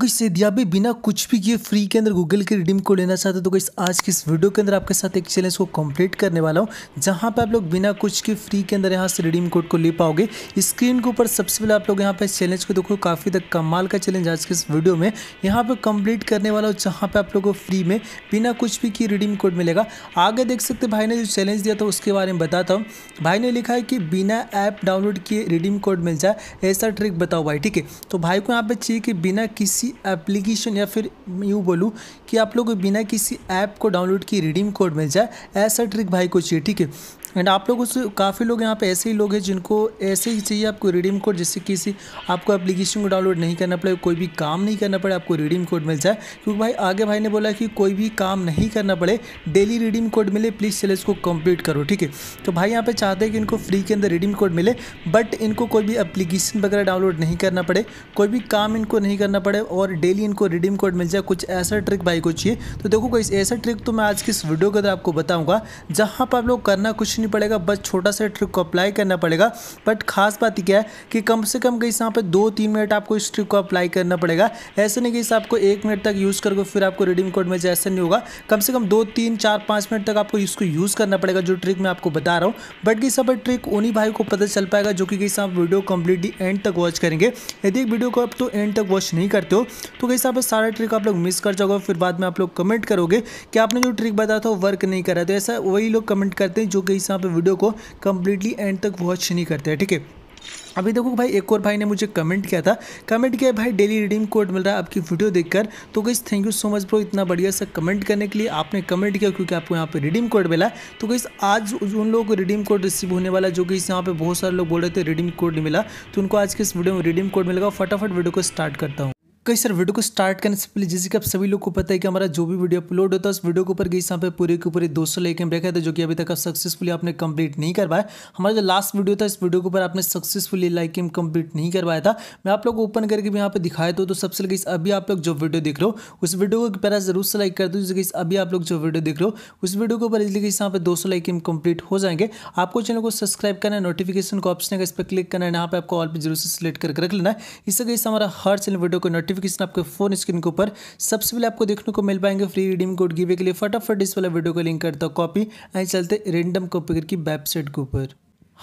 गई सदिया भी बिना कुछ भी किए फ्री के अंदर गूगल के रिडीम को लेना चाहते हो तो गई आज की इस वीडियो के अंदर आपके साथ एक चैलेंज को कंप्लीट करने वाला हूँ जहाँ पे आप लोग बिना कुछ के फ्री के अंदर यहाँ से रिडीम कोड को ले पाओगे स्क्रीन के ऊपर सबसे पहले आप लोग यहाँ पे चैलेंज को देखो काफ़ी तक कमाल का चैलेंज आज के इस वीडियो में यहाँ पर कंप्लीट करने वाला हूँ जहाँ पर आप लोग को फ्री में बिना कुछ भी किए रिडीम कोड मिलेगा आगे देख सकते भाई ने जो चैलेंज दिया था उसके बारे में बताता हूँ भाई ने लिखा है कि बिना ऐप डाउनलोड किए रिडीम कोड मिल जाए ऐसा ट्रिक बताओ भाई ठीक है तो भाई को यहाँ पे चाहिए कि बिना किसी किसी एप्लीकेशन या फिर यूँ बोलूँ कि आप लोग बिना किसी ऐप को डाउनलोड किए रिडीम कोड मिल जाए ऐसा ट्रिक भाई को चाहिए ठीक है एंड आप लोग उस काफ़ी लोग यहाँ पे ऐसे ही लोग हैं जिनको ऐसे ही चाहिए आपको रिडीम कोड जिससे किसी आपको एप्लीकेशन को डाउनलोड नहीं करना पड़े कोई भी काम नहीं करना पड़े आपको रिडीम कोड मिल जाए क्योंकि भाई आगे भाई ने बोला कि कोई भी काम नहीं करना पड़े डेली रिडीम कोड मिले प्लीज़ चले इसको कम्प्लीट करो ठीक है तो भाई यहाँ पर चाहते हैं कि इनको फ्री के अंदर रिडीम कोड मिले बट इनको कोई भी अप्लीकेशन वगैरह डाउनलोड नहीं करना पड़े कोई भी काम इनको नहीं करना पड़े और डेली इनको रिडीम कोड मिल जाए कुछ ऐसा ट्रिक भाई को चाहिए तो देखो कोई ऐसा ट्रिक तो मैं आज की इस वीडियो के अंदर आपको बताऊँगा जहाँ पर आप लोग करना कुछ नहीं नहीं पड़ेगा बस छोटा सा ट्रिक को अप्लाई करना पड़ेगा बट खास बात क्या है कि कम से कम गई यहाँ पर दो तीन मिनट आपको इस ट्रिक को अप्लाई करना पड़ेगा ऐसे नहीं गई आपको एक मिनट तक यूज़ करके फिर आपको रिडीम कोड में जैसे नहीं होगा कम से कम दो तीन चार पाँच मिनट तक आपको इसको यूज़ करना पड़ेगा जो ट्रिक मैं आपको बता रहा हूँ बट गई सब ट्रिक उन्हीं भाई को पता चल पाएगा जो कि गई आप वीडियो कम्प्लीटली एंड तक वॉच करेंगे यदि एक वीडियो को आप तो एंड तक वॉच नहीं करते हो तो गई साहब सारा ट्रिक आप लोग मिस कर जाओगे फिर बाद में आप लोग कमेंट करोगे कि आपने जो ट्रिक बताया था वर्क नहीं करा तो ऐसा वही लोग कमेंट करते हैं जो कहीं प्लीज़ यहाँ पे वीडियो को कम्प्लीटली एंड तक वॉच नहीं करते हैं ठीक है अभी देखो भाई एक और भाई ने मुझे कमेंट किया था कमेंट किया भाई डेली रिडीम कोड मिल रहा है आपकी वीडियो देखकर तो गई thank you so much bro इतना बढ़िया सा कमेंट करने के लिए आपने कमेंट किया क्योंकि आपको यहाँ पे रिडीम कोड मिला तो गई आज उन लोगों को रिडीम कोड रिसीव होने वाला जो कि यहाँ पे बहुत सारे लोग बोल रहे थे रिडीम कोड नहीं मिला तो उनको आज के इस वीडियो में रिडीम कोड मिलेगा फटाफट वीडियो को स्टार्ट करता हूँ कई सर वीडियो को स्टार्ट करने से पहले जैसे कि आप सभी लोग को पता है कि हमारा जो भी वीडियो अपलोड होता है उस वीडियो के ऊपर गई यहाँ पे पूरे के पूरे दो सौ लेकिन ब्रेक रखा था तो जो कि अभी तक आप सक्सेसफुली आपने कंप्लीट नहीं करवाया हमारा जो लास्ट वीडियो था इस वीडियो के ऊपर आपने सक्सेसफुली लाइक एम कंप्लीट नहीं करवाया था मैं आप लोग को ओपन करके भी यहाँ पे दिखाया तो, तो सबसे गई अभी आप लोग जो वीडियो देख रहे हो उस वीडियो को पहले जरूर से लाइक कर दो जैसे अभी आप लोग जो वीडियो देख रहे हो उस वीडियो के ऊपर इसलिए गई यहाँ पर दो सौ लाइक एम कंप्लीट हो जाएंगे आपको चैनल को सब्सक्राइब करना है नोटिफिकेशन को ऑप्शन है इस पर क्लिक करना है यहाँ पर आपको ऑल पर जरूर से सिलेक्ट करके रख लेना है इससे गई हमारा हर चैनल वीडियो को नोटिफिक नोटिफिकेशन आपके फोन स्क्रीन के ऊपर सबसे पहले आपको देखने को मिल पाएंगे फ्री रिडीम कोड गिवे के लिए फटाफट इस वाला वीडियो को लिंक करता हूँ कॉपी एंड चलते रेंडम कॉपी करके वेबसाइट के ऊपर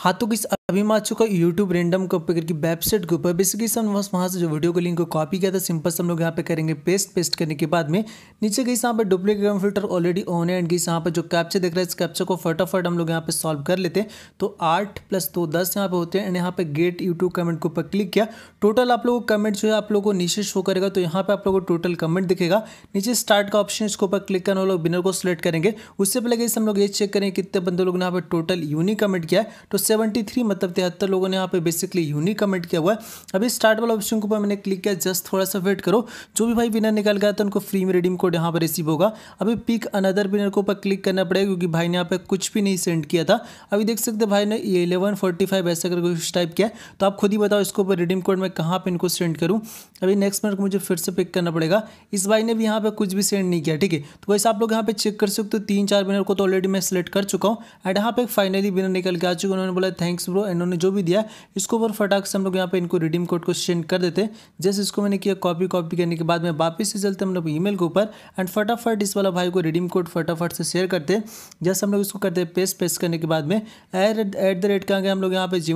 हाथों की अभी मैं आ चुका यूट्यूब रेंडम कॉपी करके वेबसाइट के ऊपर बेसिकली सब बस वहाँ से जो वीडियो को लिंक को कॉपी किया था सिंपल से हम लोग यहाँ पे करेंगे पेस्ट पेस्ट करने के बाद में नीचे गई यहाँ पर डुप्लीकेट फिल्टर ऑलरेडी ऑन है एंड गई यहाँ पर जो कैप्चर देख रहा है इस कैप्चर को फटाफट हम लोग यहाँ पे सॉल्व कर लेते हैं तो आठ प्लस दो दस यहाँ पर होते हैं एंड यहाँ पर गेट यूट्यूब कमेंट के ऊपर क्लिक किया टोटल आप लोगों को कमेंट जो है आप लोगों को नीचे शो करेगा तो यहाँ पर आप लोगों को टोटल कमेंट दिखेगा नीचे स्टार्ट का ऑप्शन इसके ऊपर क्लिक करना लोग बिनर को सिलेक्ट करेंगे उससे पहले गई हम लोग ये चेक करेंगे कितने बंदे लोग ने यहाँ पर टोटल यूनिक कमेंट किया है तो सेवेंटी मतलब तिहत्तर लोगों ने यहाँ पे बेसिकली यूनिक कमेंट किया हुआ है अभी स्टार्ट वाला ऑप्शन के ऊपर मैंने क्लिक किया जस्ट थोड़ा सा वेट करो जो भी भाई विनर निकल गया तो उनको फ्री में रिडीम कोड यहाँ पर रिसीव होगा अभी पिक अनदर विनर के ऊपर क्लिक करना पड़ेगा क्योंकि भाई ने यहाँ पर कुछ भी नहीं सेंड किया था अभी देख सकते भाई ने ये इलेवन फोर्टी फाइव ऐसा करके कुछ टाइप किया तो आप खुद ही बताओ इसके ऊपर रिडीम कोड मैं कहाँ पर इनको सेंड करूँ अभी नेक्स्ट मिनट को मुझे फिर से पिक करना पड़ेगा इस भाई ने भी यहाँ पर कुछ भी सेंड नहीं किया ठीक है तो वैसे आप लोग यहाँ पर चेक कर सकते हो तीन चार विनर को तो ऑलरेडी मैं सिलेक्ट कर चुका हूँ एंड यहाँ पर फाइनली विनर निकल के आ चुका उन्होंने बोला थैंक्स ब्रो इन्होंने जो भी दिया इसको ऊपर फटाक से हम लोग यहाँ पे इनको रिडीम कोड को सेंड कर देते जैसे इसको मैंने किया कॉपी कॉपी करने के बाद में वापस से चलते हम लोग ई के ऊपर एंड फटाफट इस वाला भाई को रिडीम कोड फटाफट से शेयर करते जैसे हम लोग इसको करते पेस्ट पेस्ट करने के बाद में एट द रेट का हम लोग यहाँ पे जी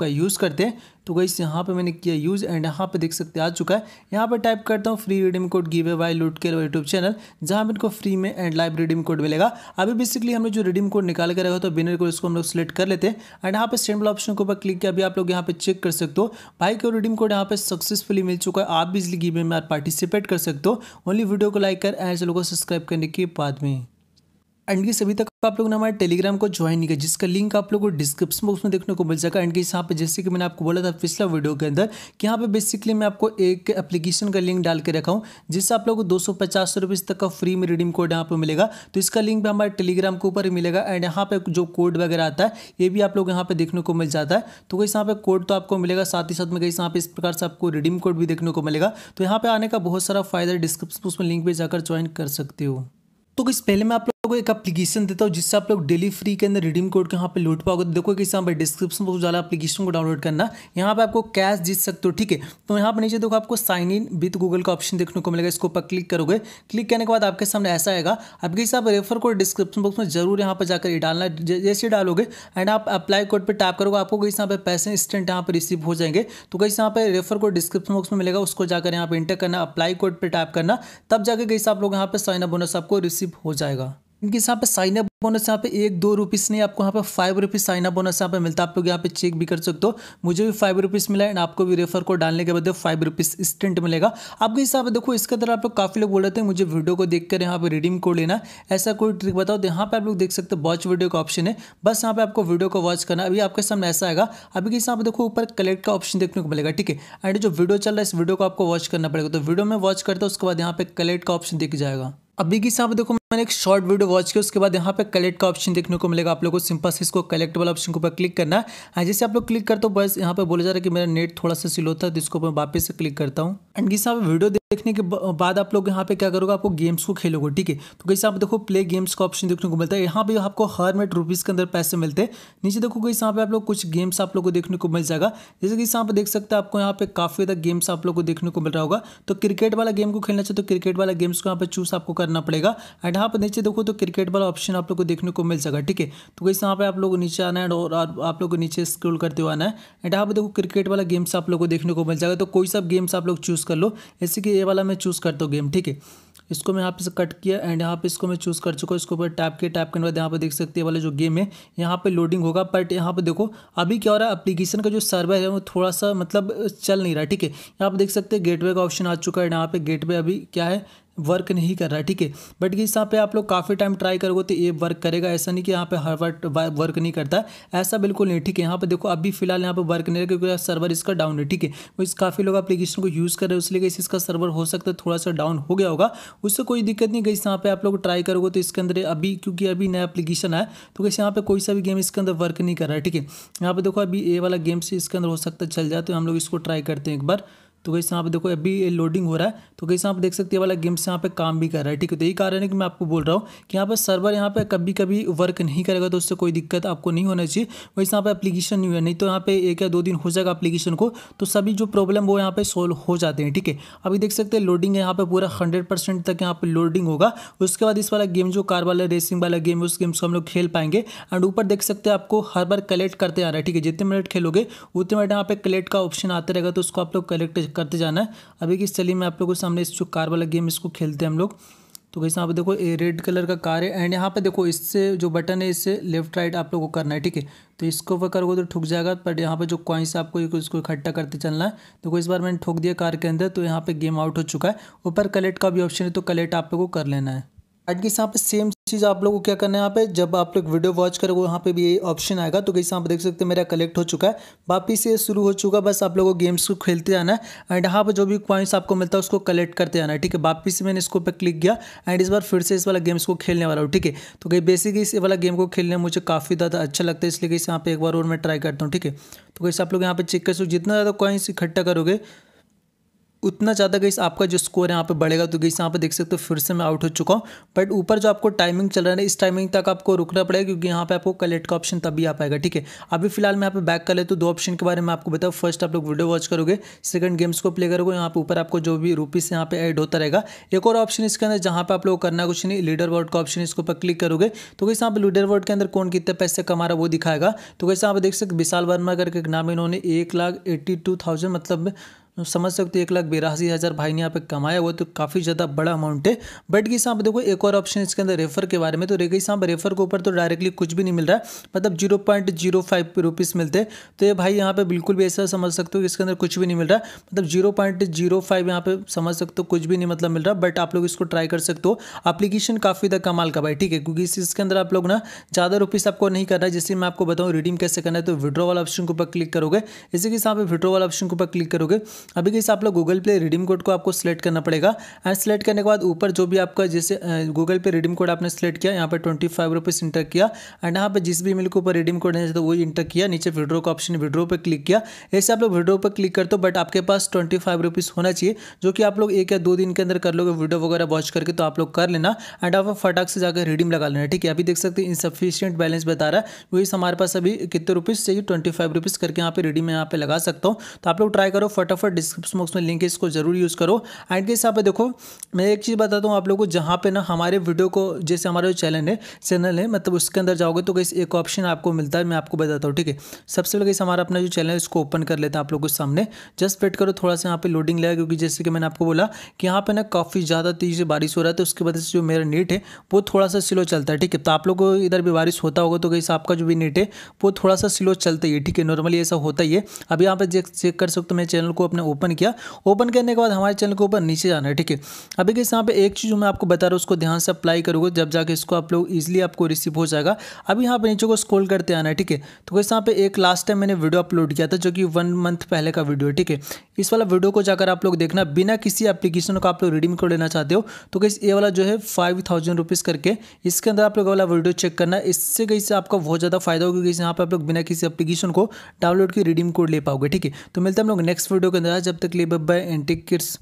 का यूज़ करते तो गई यहाँ पे मैंने किया यूज़ एंड यहाँ पे देख सकते आ चुका है यहाँ पे टाइप करता हूँ free redeem code giveaway लूट के यूट्यूब चैनल जहाँ पे इनको फ्री में एंड लाइव रिडीम कोड मिलेगा अभी बेसिकली हमने जो रिडीम कोड निकाल कर रखा तो बिनर कोड इसको हम लोग सिलेक्ट कर लेते हैं एंड यहाँ पे स्टैंड ऑप्शन के ऊपर क्लिक किया अभी आप लोग यहाँ पे चेक कर सकते हो भाई को रिडीम कोड यहाँ पे सक्सेसफुली मिल चुका है आप भी इसलिए गिवे में पार्टिसिपेट कर सकते हो ओनली वीडियो को लाइक कर एंड चैनल को सब्सक्राइब करने के बाद में एंड गई अभी तक आप लोगों ने हमारे टेलीग्राम को ज्वाइन नहीं किया जिसका लिंक आप लोगों को डिस्क्रिप्शन बॉक्स में देखने को मिल जाएगा एंड गई यहाँ पे जैसे कि मैंने आपको बोला था पिछला वीडियो के अंदर कि यहाँ पे बेसिकली मैं आपको एक एप्लीकेशन का लिंक डाल के रखा हूँ जिससे आप लोग को दो सौ तक का फ्री में रिडीम कोड यहाँ पर मिलेगा तो इसका लिंक भी हमारे टेलीग्राम के ऊपर ही मिलेगा एंड यहाँ पे जो कोड वगैरह आता है ये भी आप लोग यहाँ पे देखने को मिल जाता है तो कहीं यहाँ पे कोड तो आपको मिलेगा साथ ही साथ में कहीं यहाँ पे इस प्रकार से आपको रिडीम कोड भी देखने को मिलेगा तो यहाँ पे आने का बहुत सारा फायदा डिस्क्रिप्शन बॉक्स में लिंक पर जाकर ज्वाइन कर सकते हो तो किस पहले मैं आप लोग लोगों एक एप्लीकेशन देता हूँ जिससे आप लोग डेली फ्री के अंदर रिडीम कोड के यहाँ पे लूट पाओगे देखो किस यहाँ पर डिस्क्रिप्शन बॉक्स वाला एप्लीकेशन को डाउनलोड करना यहाँ पर आपको कैश जीत सकते हो ठीक है तो यहाँ पर नीचे देखो आपको साइन इन विथ गूगल का ऑप्शन देखने को मिलेगा इसको पर क्लिक करोगे क्लिक करने के बाद आपके सामने ऐसा आएगा आपके हिसाब रेफर कोड डिस्क्रिप्शन बॉक्स में जरूर यहाँ पर जाकर डालना जैसे डालोगे एंड आप अप्लाई कोड पर टैप करोगे आपको कहीं यहाँ पर पैसे इंस्टेंट यहाँ पर रिसीव हो जाएंगे तो कहीं यहाँ पर रेफर कोड डिस्क्रिप्शन बॉक्स में मिलेगा उसको जाकर यहाँ पर इंटर करना अप्लाई कोड पर टैप करना तब जाके कहीं आप लोग यहाँ पर साइन अप बोनस आपको रिसीव हो जाएगा इनके यहाँ पे साइन अप बोनस यहाँ पे एक दो रुपीस नहीं आपको यहाँ पे five rupees sign up bonus यहाँ पे मिलता है आप लोग यहाँ पे चेक भी कर सकते हो मुझे भी फाइव रुपीस मिला एंड आपको भी रेफर को डालने के बाद फाइव रुपीस इंस्टेंट मिलेगा आपके हिसाब से देखो इसके अंदर आप लोग काफी लोग बोल रहे थे मुझे वीडियो को देखकर यहाँ पे रिडीम कोड लेना ऐसा कोई ट्रिक बताओ तो यहाँ पे आप लोग देख सकते हो वॉच वीडियो का ऑप्शन है बस यहाँ पे आपको वीडियो को वॉच करना अभी आपके सामने ऐसा आएगा अभी के हिसाब से देखो ऊपर कलेक्ट का ऑप्शन देखने को मिलेगा ठीक है एंड जो वीडियो चल रहा है इस वीडियो को आपको वॉच करना पड़ेगा तो वीडियो में वॉच करता हूँ उसके बाद यहाँ पे कलेक्ट का ऑप्शन दिख जाएगा अभी के हिसाब से देखो मैंने एक शॉर्ट वीडियो वॉच किया उसके बाद यहाँ पे कलेक्ट का ऑप्शन देखने को मिलेगा आप लोग को सिंपल से इसको कलेक्ट वाला ऑप्शन के ऊपर क्लिक करना है हाँ जैसे आप लोग क्लिक करते हो बस यहाँ पर बोला जा रहा है कि मेरा नेट थोड़ा सा स्लो था जिसको तो मैं वापस से क्लिक करता हूँ एंड जिस यहाँ वीडियो देखने के बाद आप लोग यहाँ पे क्या करोगे आपको गेम्स को खेलोगे ठीक है तो कैसे आप देखो प्ले गेम्स का ऑप्शन देखने को मिलता है यहाँ पे आपको हर मिनट रुपीज़ के अंदर पैसे मिलते हैं नीचे देखो कैसे यहाँ पे आप लोग कुछ गेम्स आप लोगों को देखने को मिल जाएगा जैसे कि यहाँ पे देख सकते हैं आपको यहाँ पे काफ़ी ज़्यादा गेम्स आप लोग को देखने को मिल रहा होगा तो क्रिकेट वाला गेम को खेलना चाहिए तो क्रिकेट वाला गेम्स को यहाँ पे चूज़ आपको करना पड़ेगा एंड यहाँ पर नीचे देखो तो क्रिकेट वाला ऑप्शन आप लोग को देखने को मिल सका ठीक है तो कैसे यहाँ पे आप लोग नीचे आना है और आप लोग नीचे स्क्रोल करते हुए आना है एंड यहाँ पे देखो क्रिकेट वाला गेम्स आप लोग को देखने को मिल जाएगा तो कोई सा गेम्स आप लोग चूज़ कर लो जैसे कि ये वाला मैं चूज़ करता हूँ गेम ठीक है इसको मैं यहाँ पे से कट किया एंड यहाँ पे इसको मैं चूज़ कर चुका हूँ इसको ऊपर टैप के टैप करने के बाद यहाँ पे देख सकते हैं वाले जो गेम है यहाँ पे लोडिंग होगा बट यहाँ पे देखो अभी क्या हो रहा है एप्लीकेशन का जो सर्वर है वो थोड़ा सा मतलब चल नहीं रहा ठीक है यहाँ पे देख सकते हैं गेटवे का ऑप्शन आ चुका है यहाँ पे गेटवे अभी क्या है वर्क नहीं कर रहा है ठीक है बट इस यहाँ पे आप लोग काफ़ी टाइम ट्राई करोगे तो ये वर्क करेगा ऐसा नहीं कि यहाँ पे हर वर्ट वर्क नहीं करता है ऐसा बिल्कुल नहीं ठीक है यहाँ पे देखो अभी फिलहाल यहाँ पे वर्क नहीं रहा क्योंकि सर्वर इसका डाउन है ठीक है इस काफ़ी लोग अपलीकेशन को यूज़ कर रहे हैं इसलिए इस इसका सर्वर हो सकता है थोड़ा सा डाउन हो गया होगा उससे कोई दिक्कत नहीं गई यहाँ पर आप लोग ट्राई करोगे तो इसके अंदर अभी क्योंकि अभी नया अपलीकेशन है तो कैसे यहाँ पे कोई सा भी गेम इसके अंदर वर्क नहीं कर रहा है ठीक है यहाँ पर देखो अभी ए वाला गेम से इसके अंदर हो सकता है चल जाए तो हम लोग इसको ट्राई करते हैं एक बार तो कैसे यहाँ पे देखो अभी लोडिंग हो रहा है तो कैसे पे देख सकते हैं वाला गेम्स यहाँ पे काम भी कर रहा है ठीक है तो यही कारण है कि मैं आपको बोल रहा हूँ कि यहाँ पे सर्वर यहाँ पे कभी कभी वर्क नहीं करेगा तो उससे कोई दिक्कत आपको नहीं होना चाहिए वैसे यहाँ पे एप्लीकेशन नहीं है नहीं तो यहाँ पे एक या दो दिन हो जाएगा एप्लीकेशन को तो सभी जो प्रॉब्लम वो यहाँ पे सोल्व हो जाते हैं ठीक है अभी देख सकते हैं लोडिंग है यहाँ पे पूरा हंड्रेड तक यहाँ पे लोडिंग होगा उसके बाद इस वाला गेम जो कार वाला रेसिंग वाला गेम उस गेम्स को हम लोग खेल पाएंगे एंड ऊपर देख सकते हैं आपको हर बार कलेक्ट करते आ रहा है ठीक है जितने मिनट खेलोगे उतने मिनट यहाँ पे कलेक्ट का ऑप्शन आता रहेगा तो उसको आप लोग कलेक्ट करते जाना है अभी किस चलिए मैं आप लोगों के सामने इस जो कार वाला गेम इसको खेलते हैं हम लोग तो कैसे यहाँ पर देखो ये रेड कलर का कार है एंड यहाँ पे देखो इससे जो बटन है इससे लेफ्ट राइट आप लोगों को करना है ठीक है तो इसको ऊपर करोगे तो ठुक जाएगा पर यहाँ पे जो कॉइन्स आपको इसको इकट्ठा करते चलना है देखो इस बार मैंने ठोक दिया कार के अंदर तो यहाँ पे गेम आउट हो चुका है ऊपर कलेक्ट का भी ऑप्शन है तो कलेक्ट आप लोग को कर लेना है आज के यहाँ पर सेम चीज़ आप लोगों को क्या करना है यहाँ पे जब आप लोग वीडियो वॉच करोगे यहाँ पे भी ये ऑप्शन आएगा तो कैसे से आप देख सकते हैं मेरा कलेक्ट हो चुका है वापिस ये शुरू हो चुका बस आप लोगों को गेम्स को खेलते जाना है एंड यहाँ पर जो भी पॉइंट्स आपको मिलता है उसको कलेक्ट करते जाना है ठीक है वापिस मैंने इसको पे क्लिक किया एंड इस बार फिर से इस वाला गेम्स को खेलने वाला हूँ ठीक है तो कहीं बेसिकली इस वाला गेम को खेलने मुझे काफ़ी ज़्यादा अच्छा लगता है इसलिए कैसे यहाँ पर एक बार और मैं ट्राई करता हूँ ठीक है तो कैसे आप लोग यहाँ पर चेक कर सो जितना ज़्यादा कॉइंस इकट्ठा करोगे उतना ज़्यादा गई आपका जो स्कोर है यहाँ पे बढ़ेगा तो गई यहाँ पे देख सकते हो फिर से मैं आउट हो चुका हूँ बट ऊपर जो आपको टाइमिंग चल रहा है इस टाइमिंग तक आपको रुकना पड़ेगा क्योंकि यहाँ पे आपको कलेक्ट का ऑप्शन तभी आ पाएगा ठीक है अभी फिलहाल मैं यहाँ पे बैक कर ले तो दो ऑप्शन के बारे में आपको बताऊँ फर्स्ट आप लोग वीडियो वॉच करोगे सेकंड गेम्स को प्ले करोगे यहाँ पर ऊपर आपको जो भी रूपीस यहाँ पे एड होता रहेगा एक और ऑप्शन इसके अंदर जहाँ पे आप लोग करना कुछ नहीं लीडर वर्ड का ऑप्शन इसके ऊपर क्लिक करोगे तो कैसे यहाँ पर लीडर वर्ड के अंदर कौन कितने पैसे कमा रहा है वो दिखाएगा तो कैसे यहाँ देख सकते विशाल वर्मा करके नाम इन्होंने एक लाख एट्टी टू थाउजेंड मतलब समझ सकते हो एक लाख बिरासी हज़ार भाई ने यहाँ पे कमाया हुआ तो काफ़ी ज़्यादा बड़ा अमाउंट है बट कि साहब देखो एक और ऑप्शन इसके अंदर रेफर के बारे में तो रेगी साहब रेफर के ऊपर तो डायरेक्टली कुछ भी नहीं मिल रहा है मतलब zero point zero five rupees मिलते तो ये भाई यहाँ पर बिल्कुल भी ऐसा समझ सकते हो कि इसके अंदर कुछ भी नहीं मिल रहा मतलब जीरो पॉइंट जीरो फाइव यहाँ पर समझ सकते हो कुछ भी नहीं मतलब मिल रहा बट आप लोग इसको ट्राई कर सकते हो अप्लीकेशन काफ़ी ज़्यादा कमाल का भाई ठीक है क्योंकि इसके अंदर आप लोग ना ज़्यादा रुपीज़ आपको नहीं करना है जैसे मैं आपको बताऊँ रिडीम कैसे करना है तो विड्रॉ वाला ऑप्शन के ऊपर क्लिक करोगे इसी के साथ विड्रॉ वाला ऑप्शन के ऊपर क्लिक करोगे अभी कैसे आप लोग गूगल पे रिडीम कोड को आपको सिलेक्ट करना पड़ेगा एंड सिलेक्ट करने के बाद ऊपर जो भी आपका जैसे गूगल पे रिडीम कोड आपने सेलेक्ट किया यहाँ पर ट्वेंटी फाइव रुपीज़ इंटर किया एंड यहाँ पर जिस भी ईमेल के ऊपर रिडीम कोड है तो वही इंटर किया नीचे विड्रो का ऑप्शन विड्रो पर क्लिक किया ऐसे आप लोग विड्रो पर क्लिक कर दो बट आपके पास ट्वेंटी फाइव रुपीज़ होना चाहिए जो कि आप लोग एक या दो दिन के अंदर कर लोगे वीडियो वगैरह वॉच करके तो आप लोग कर लेना एंड आप फटाक से जाकर रिडीम लगा लेना ठीक है अभी देख सकते हैं इनसफिशियंट बैलेंस बता रहा है वही हमारे पास अभी कितने रुपीज़ चाहिए ट्वेंटी फाइव रुपीज़ करके यहाँ पे रिडीम यहाँ पर लगा सकता हूँ तो आप लोग ट्राई करो फटाफट डिस्क्रिप्शन बॉक्स में लिंक है इसको जरूर यूज़ करो एंड के हिसाब से देखो मैं एक चीज़ बताता हूँ आप लोगों को जहाँ पे ना हमारे वीडियो को जैसे हमारा जो चैनल है चैनल है मतलब उसके अंदर जाओगे तो कैसे एक ऑप्शन आपको मिलता है मैं आपको बताता हूँ ठीक है सबसे पहले कैसे हमारा अपना जो चैनल है उसको ओपन कर लेते हैं आप लोग के सामने जस्ट वेट करो थोड़ा सा यहाँ पर लोडिंग लगा क्योंकि जैसे कि मैंने आपको बोला कि यहाँ पर ना काफ़ी ज़्यादा तेज़ी से बारिश हो रहा है तो उसकी वजह से जो मेरा नेट है वो थोड़ा सा स्लो चलता है ठीक है तो आप लोग इधर भी बारिश होता होगा तो कैसे आपका जो भी नेट है वो थोड़ा सा स्लो चलता ही है ठीक है नॉर्मली ऐसा होता ही है अभी यहाँ पर चेक कर सकते हो मेरे चैनल को अपने ओपन किया ओपन करने के बाद हमारे चैनल के ऊपर नीचे जाना है ठीक है अभी के यहाँ पे एक चीज़ मैं आपको बता रहा हूँ उसको ध्यान से अप्लाई करोगे जब जाके इसको आप लोग ईजिली आपको रिसीव हो जाएगा अभी यहाँ पे नीचे को स्क्रॉल करते आना है ठीक है तो कैसे यहाँ पे एक लास्ट टाइम मैंने वीडियो अपलोड किया था जो कि वन मंथ पहले का वीडियो है ठीक है इस वाला वीडियो को जाकर आप लोग देखना बिना किसी एप्लीकेशन को आप लोग रिडीम कर लेना चाहते हो तो कैसे ये वाला जो है फाइव थाउजेंड करके इसके अंदर आप लोग वाला वीडियो चेक करना इससे कैसे आपका बहुत ज़्यादा फायदा होगा क्योंकि यहाँ पर आप लोग बिना किसी एप्लीकेशन को डाउनलोड की रिडीम कोड ले पाओगे ठीक है तो मिलते है हम लोग नेक्स्ट वीडियो के अंदर जब तक लिबब बाय एंटी किट्स